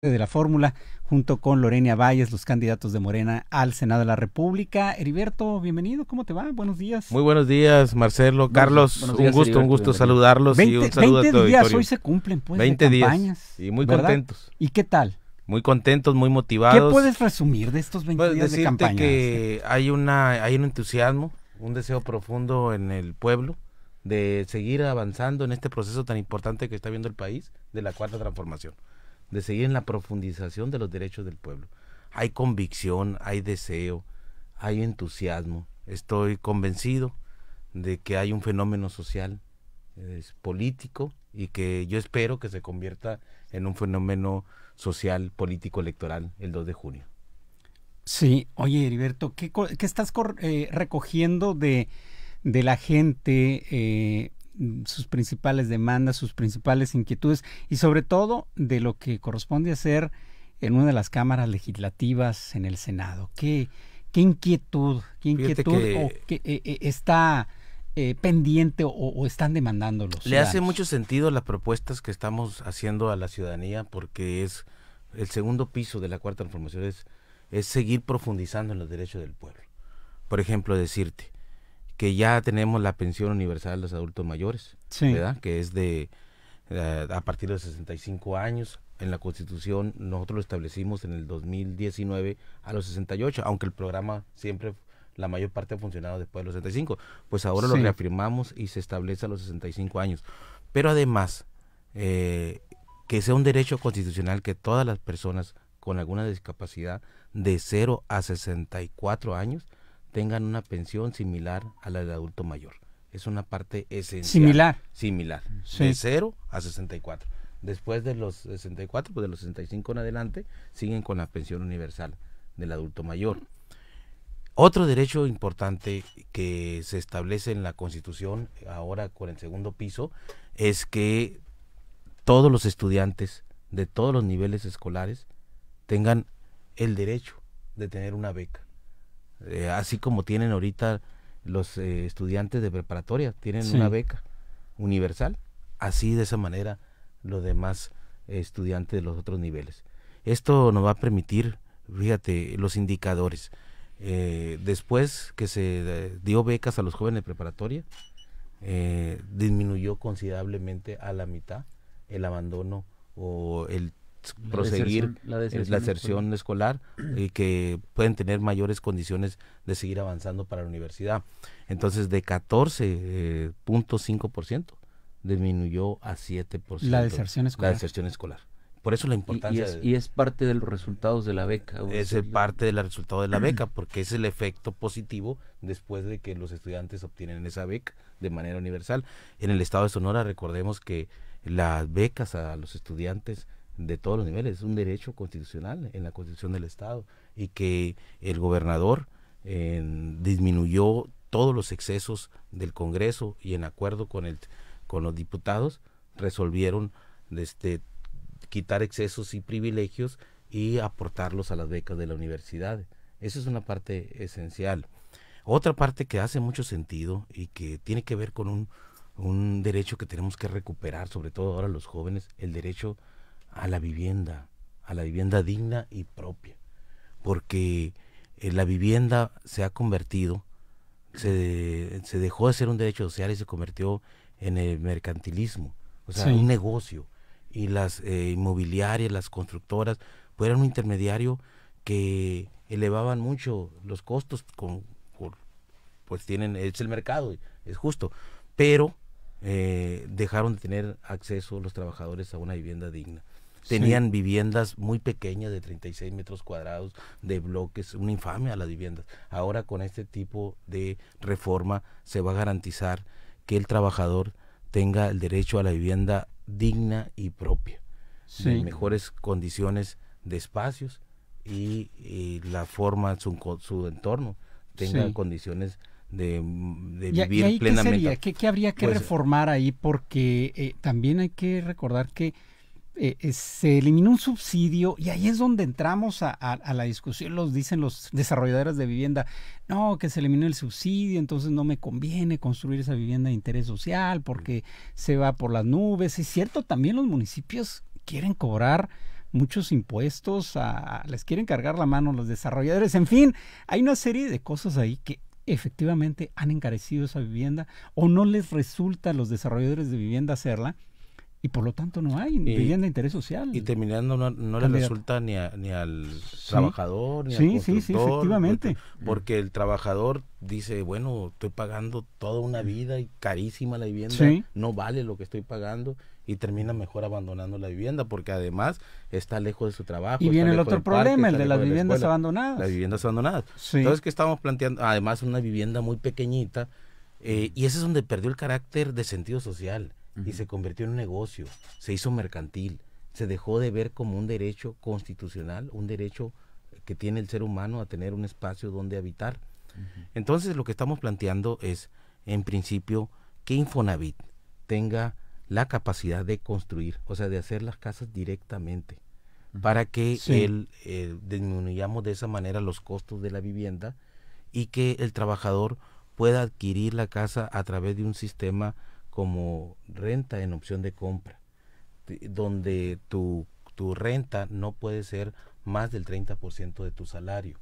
de la fórmula, junto con Lorena Valles, los candidatos de Morena al Senado de la República. Heriberto, bienvenido, ¿cómo te va? Buenos días. Muy buenos días, Marcelo, Carlos, un gusto, un gusto saludarlos y un saludo a todo días, hoy se cumplen pues 20 de días y muy contentos. ¿Y qué tal? Muy contentos, muy motivados. ¿Qué puedes resumir de estos 20 días de campaña? que hay una hay un entusiasmo, un deseo profundo en el pueblo de seguir avanzando en este proceso tan importante que está viendo el país de la cuarta transformación de seguir en la profundización de los derechos del pueblo. Hay convicción, hay deseo, hay entusiasmo. Estoy convencido de que hay un fenómeno social, es político, y que yo espero que se convierta en un fenómeno social, político, electoral el 2 de junio. Sí, oye Heriberto, ¿qué, estás eh, recogiendo de, la gente eh, Mm, sus principales demandas, sus principales inquietudes y sobre todo de lo que corresponde hacer en una de las cámaras legislativas en el Senado. ¿Qué, qué inquietud, qué inquietud eh, eh, está eh, pendiente o, están demandando Le hace mucho sentido las propuestas que estamos haciendo a la ciudadanía porque es el segundo piso de la cuarta transformación es, es seguir profundizando en los derechos del pueblo. Por ejemplo, decirte, que ya tenemos la pensión universal de los adultos mayores, ¿verdad? Que es de eh, a partir de los 65 años. En la Constitución nosotros lo establecimos en el 2019 a los 68, aunque el programa siempre la mayor parte ha funcionado después de los 65. Pues ahora lo reafirmamos y se establece a los 65 años. Pero además, eh, que sea un derecho constitucional que todas las personas con alguna discapacidad de 0 a 64 años tengan una pensión similar a la del adulto mayor. Es una parte esencial. Similar. Similar. De 0 a 64. Después de los 64, pues de los 65 en adelante, siguen con la pensión universal del adulto mayor. Otro derecho importante que se establece en la Constitución, ahora con el segundo piso, es que todos los estudiantes de todos los niveles escolares tengan el derecho de tener una beca. Eh, así como tienen ahorita los eh, estudiantes de preparatoria, tienen una beca universal, así de esa manera los demás estudiantes de los otros niveles. Esto nos va a permitir, fíjate, los indicadores. Eh, después que se dio becas a los jóvenes de preparatoria, disminuyó considerablemente a la mitad el abandono o el proseguir la deserción, escolar. y eh, que pueden tener mayores condiciones de seguir avanzando para la universidad. Entonces, de 14.5% eh, disminuyó a 7%. La deserción escolar. Por eso la importancia. Y, es, parte de los resultados de la beca. Es parte del resultado de la beca, porque es el efecto positivo después de que los estudiantes obtienen esa beca de manera universal. En el estado de Sonora, recordemos que las becas a los estudiantes de todos los niveles. Es un derecho constitucional en la constitución del Estado y que el gobernador disminuyó todos los excesos del Congreso y en acuerdo con, el, con los diputados resolvieron este, quitar excesos y privilegios y aportarlos a las becas de la universidad. Esa es una parte esencial. Otra parte que hace mucho sentido y que tiene que ver con un, un derecho que tenemos que recuperar, sobre todo ahora los jóvenes, el derecho a la vivienda, a la vivienda digna y propia, porque eh, la vivienda se ha convertido, se, dejó de ser un derecho social y se convirtió en el mercantilismo, o sea, un negocio, y las eh, inmobiliarias, las constructoras, fueron pues un intermediario que elevaban mucho los costos con, pues tienen es el mercado es justo pero eh, dejaron de tener acceso los trabajadores a una vivienda digna Tenían viviendas muy pequeñas de 36 metros cuadrados, de bloques, una infamia a las viviendas. Ahora con este tipo de reforma se va a garantizar que el trabajador tenga el derecho a la vivienda digna y propia, mejores condiciones de espacios y, la forma, su, su entorno, tenga condiciones de, de vivir ¿y ahí plenamente. ¿qué, sería? ¿Qué, habría que pues, reformar ahí? Porque eh, también hay que recordar que eh, eh, se eliminó un subsidio y ahí es donde entramos a, la discusión, los dicen los desarrolladores de vivienda, no, que se eliminó el subsidio, entonces no me conviene construir esa vivienda de interés social porque se va por las nubes. Es cierto, también los municipios quieren cobrar muchos impuestos, les quieren cargar la mano los desarrolladores, en fin, hay una serie de cosas ahí que efectivamente han encarecido esa vivienda o no les resulta a los desarrolladores de vivienda hacerla y por lo tanto no hay vivienda de interés social. Y terminando no, le resulta ni, ni al trabajador, ni al constructor. Sí, efectivamente. Porque, el trabajador dice, bueno, estoy pagando toda una vida y carísima la vivienda, no vale lo que estoy pagando y termina mejor abandonando la vivienda porque además está lejos de su trabajo. Y viene el otro problema, el de las viviendas abandonadas. Las viviendas abandonadas. Entonces, que estamos planteando? Además, una vivienda muy pequeñita eh, y ese es donde perdió el carácter de sentido social y se convirtió en un negocio, se hizo mercantil, se dejó de ver como un derecho constitucional, un derecho que tiene el ser humano a tener un espacio donde habitar. Entonces lo que estamos planteando es, en principio, que Infonavit tenga la capacidad de construir, o sea, de hacer las casas directamente, para que él eh, disminuyamos de esa manera los costos de la vivienda y que el trabajador pueda adquirir la casa a través de un sistema como renta en opción de compra, donde tu, tu renta no puede ser más del 30% de tu salario.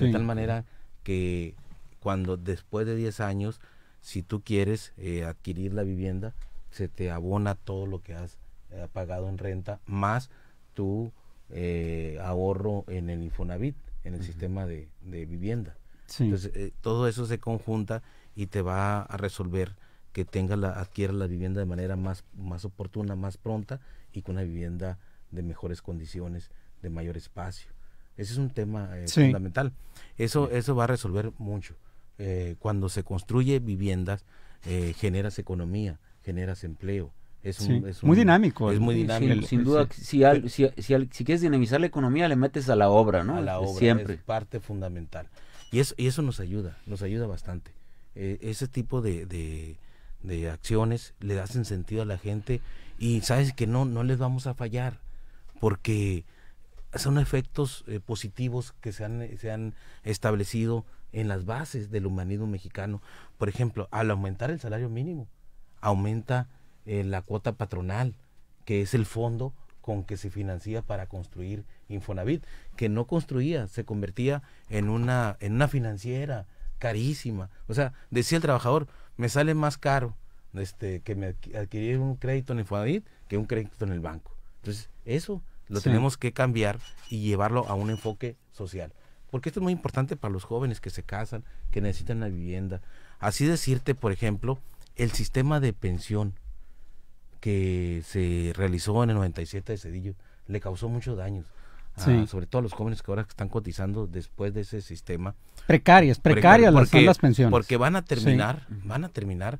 De tal manera que cuando después de 10 años, si tú quieres eh, adquirir la vivienda, se te abona todo lo que has eh, pagado en renta, más tu eh, ahorro en el Infonavit, en el sistema de, vivienda. Entonces, todo eso se conjunta y te va a resolver que tenga la, adquiera la vivienda de manera más, más oportuna, más pronta y con una vivienda de mejores condiciones, de mayor espacio. Ese es un tema eh, fundamental. Eso, eso va a resolver mucho. Eh, cuando se construye viviendas, eh, generas economía, generas empleo. Es, muy dinámico. Es muy dinámico. Sin, duda, si, si, si, quieres dinamizar la economía, le metes a la obra, ¿no? Siempre. Es parte fundamental. Y eso, y eso nos ayuda, nos ayuda bastante. ese tipo de de acciones, le hacen sentido a la gente y sabes que no, no les vamos a fallar, porque son efectos eh, positivos que se han, se han establecido en las bases del humanismo mexicano. Por ejemplo, al aumentar el salario mínimo, aumenta eh, la cuota patronal, que es el fondo con que se financia para construir Infonavit, que no construía, se convertía en una, en una financiera carísima. O sea, decía el trabajador, me sale más caro este, que me adquirir un crédito en Infonavit que un crédito en el banco. Entonces, eso lo tenemos que cambiar y llevarlo a un enfoque social. Porque esto es muy importante para los jóvenes que se casan, que necesitan la vivienda. Así decirte, por ejemplo, el sistema de pensión que se realizó en el 97 de Cedillo le causó muchos daños sobre todo los jóvenes que ahora están cotizando después de ese sistema. Precarias, precarias las, pensiones. Porque van a terminar, van a terminar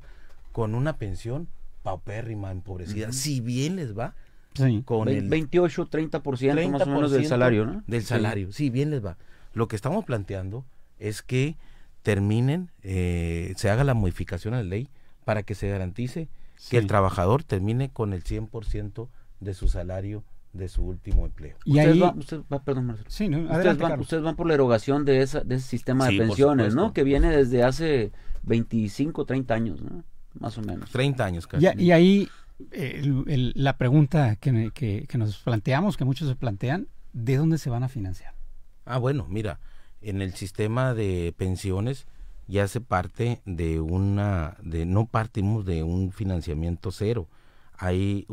con una pensión paupérrima, empobrecida, si bien les va. con Con 28, 30%, más o menos del salario, ¿no? Del salario, sí. bien les va. Lo que estamos planteando es que terminen, eh, se haga la modificación a la ley para que se garantice que el trabajador termine con el 100% de su salario de su último empleo. Y ahí... van, van, por la erogación de, ese sistema de pensiones, ¿no? Que viene desde hace 25, 30 años, Más o menos. 30 años casi. Y, ahí eh, la pregunta que, nos planteamos, que muchos se plantean, ¿de dónde se van a financiar? Ah, bueno, mira, en el sistema de pensiones ya se parte de una, de no partimos de un financiamiento cero, hay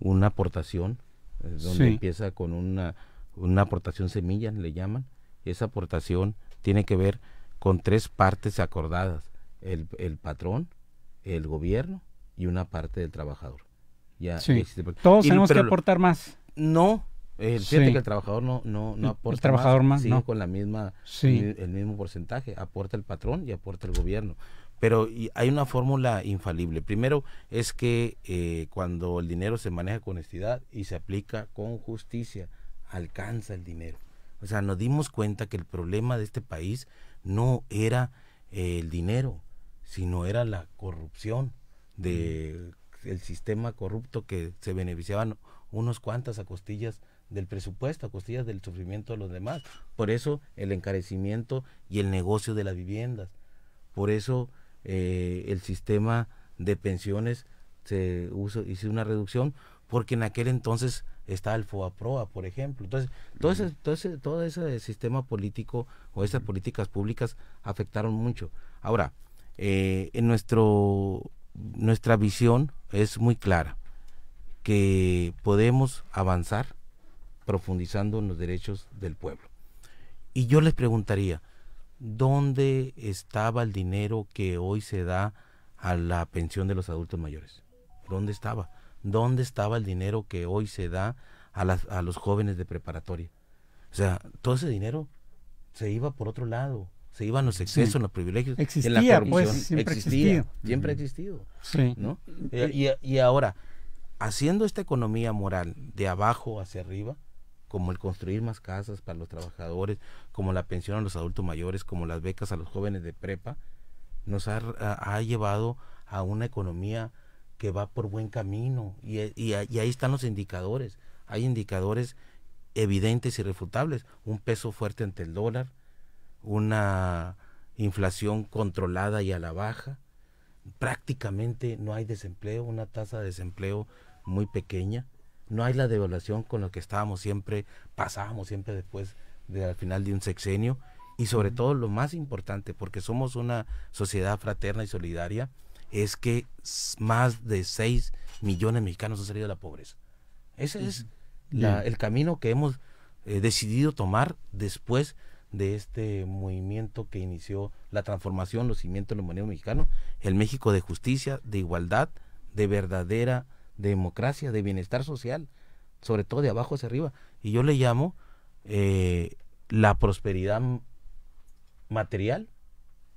una aportación donde empieza con una, una aportación semilla, le llaman. Esa aportación tiene que ver con tres partes acordadas, el, el patrón, el gobierno y una parte del trabajador. Ya Todos tenemos que aportar más. No, eh, que el trabajador no, no, no aporta. El trabajador más, con la misma, el mismo porcentaje, aporta el patrón y aporta el gobierno. Pero hay una fórmula infalible. Primero es que eh, cuando el dinero se maneja con honestidad y se aplica con justicia, alcanza el dinero. O sea, nos dimos cuenta que el problema de este país no era eh, el dinero, sino era la corrupción del sistema corrupto que se beneficiaban unos cuantas a costillas del presupuesto, a costillas del sufrimiento de los demás. Por eso el encarecimiento y el negocio de las viviendas. Por eso eh, el sistema de pensiones se hizo una reducción porque en aquel entonces estaba el FOAPROA, por ejemplo. Entonces, todo ese, todo, ese, sistema político o esas políticas públicas afectaron mucho. Ahora, eh, en nuestro, nuestra visión es muy clara, que podemos avanzar profundizando en los derechos del pueblo. Y yo les preguntaría, ¿dónde estaba el dinero que hoy se da a la pensión de los adultos mayores? ¿Dónde estaba? ¿Dónde estaba el dinero que hoy se da a, los jóvenes de preparatoria? O sea, todo ese dinero se iba por otro lado se iban los excesos, los privilegios, existía, pues, siempre siempre ha existido, sí. ¿no? Mm. Eh, y, ahora haciendo esta economía moral de abajo hacia arriba, como el construir más casas para los trabajadores, como la pensión a los adultos mayores, como las becas a los jóvenes de prepa, nos ha, llevado a una economía que va por buen camino y, y, ahí están los indicadores. Hay indicadores evidentes y refutables. Un peso fuerte ante el dólar, una inflación controlada y a la baja. Prácticamente no hay desempleo, una tasa de desempleo muy pequeña no hay la devaluación con la que estábamos siempre, pasábamos siempre después de al final de un sexenio y sobre todo lo más importante, porque somos una sociedad fraterna y solidaria, es que más de 6 millones de mexicanos han salido de la pobreza. Ese es el camino que hemos eh, decidido tomar después de este movimiento que inició la transformación, los cimientos del humanismo mexicano, el México de justicia, de igualdad, de verdadera de democracia, de bienestar social, sobre todo de abajo hacia arriba. Y yo le llamo eh, la prosperidad material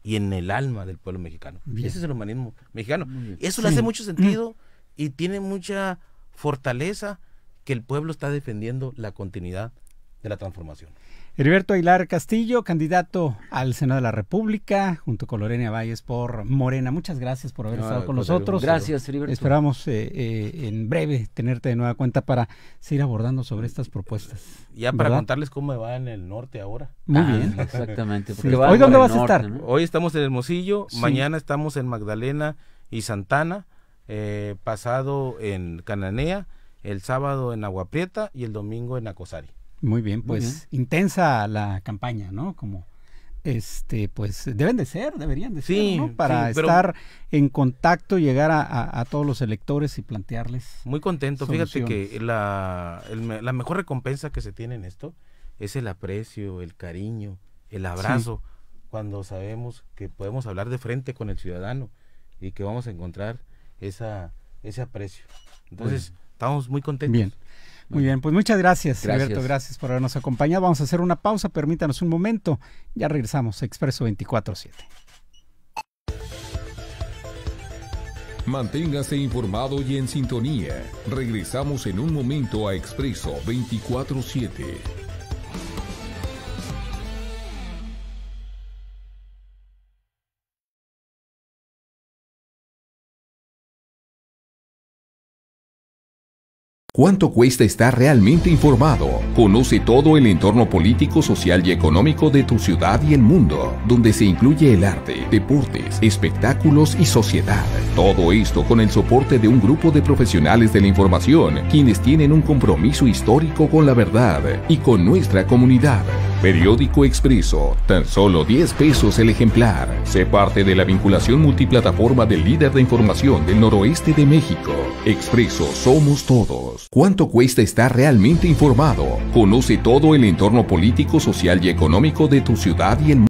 y en el alma del pueblo mexicano. Ese es el humanismo mexicano. Eso le hace mucho sentido y tiene mucha fortaleza que el pueblo está defendiendo la continuidad de la transformación. Heriberto Ailar Castillo, candidato al Senado de la República, junto con Lorena Valles por Morena. Muchas gracias por haber estado con nosotros. Gracias, Heriberto. Esperamos eh, eh, en breve tenerte de nueva cuenta para seguir abordando sobre estas propuestas. Ya para contarles cómo va en el norte ahora. Muy ah, bien. Exactamente. ¿Hoy dónde vas a estar? Hoy estamos en Hermosillo, mañana estamos en Magdalena y Santana, eh, pasado en Cananea, el sábado en Aguaprieta y el domingo en Acosari. Muy bien, pues intensa la campaña, ¿no? Como este, pues deben de ser, deberían de ser, ¿no? Para estar en contacto, llegar a, todos los electores y plantearles. Muy contento, fíjate que la, la, mejor recompensa que se tiene en esto es el aprecio, el cariño, el abrazo, cuando sabemos que podemos hablar de frente con el ciudadano y que vamos a encontrar esa, ese aprecio. Entonces, estamos muy contentos. Bien. Muy bien, pues muchas gracias, gracias, Alberto. Gracias por habernos acompañado. Vamos a hacer una pausa, permítanos un momento. Ya regresamos, Expreso 24-7. Manténgase informado y en sintonía. Regresamos en un momento a Expreso 24-7. ¿Cuánto cuesta estar realmente informado? Conoce todo el entorno político, social y económico de tu ciudad y el mundo, donde se incluye el arte, deportes, espectáculos y sociedad. Todo esto con el soporte de un grupo de profesionales de la información, quienes tienen un compromiso histórico con la verdad y con nuestra comunidad. Periódico Expreso, tan solo 10 pesos el ejemplar. Se parte de la vinculación multiplataforma del líder de información del noroeste de México. Expreso somos todos. ¿Cuánto cuesta estar realmente informado? Conoce todo el entorno político, social y económico de tu ciudad y el mundo.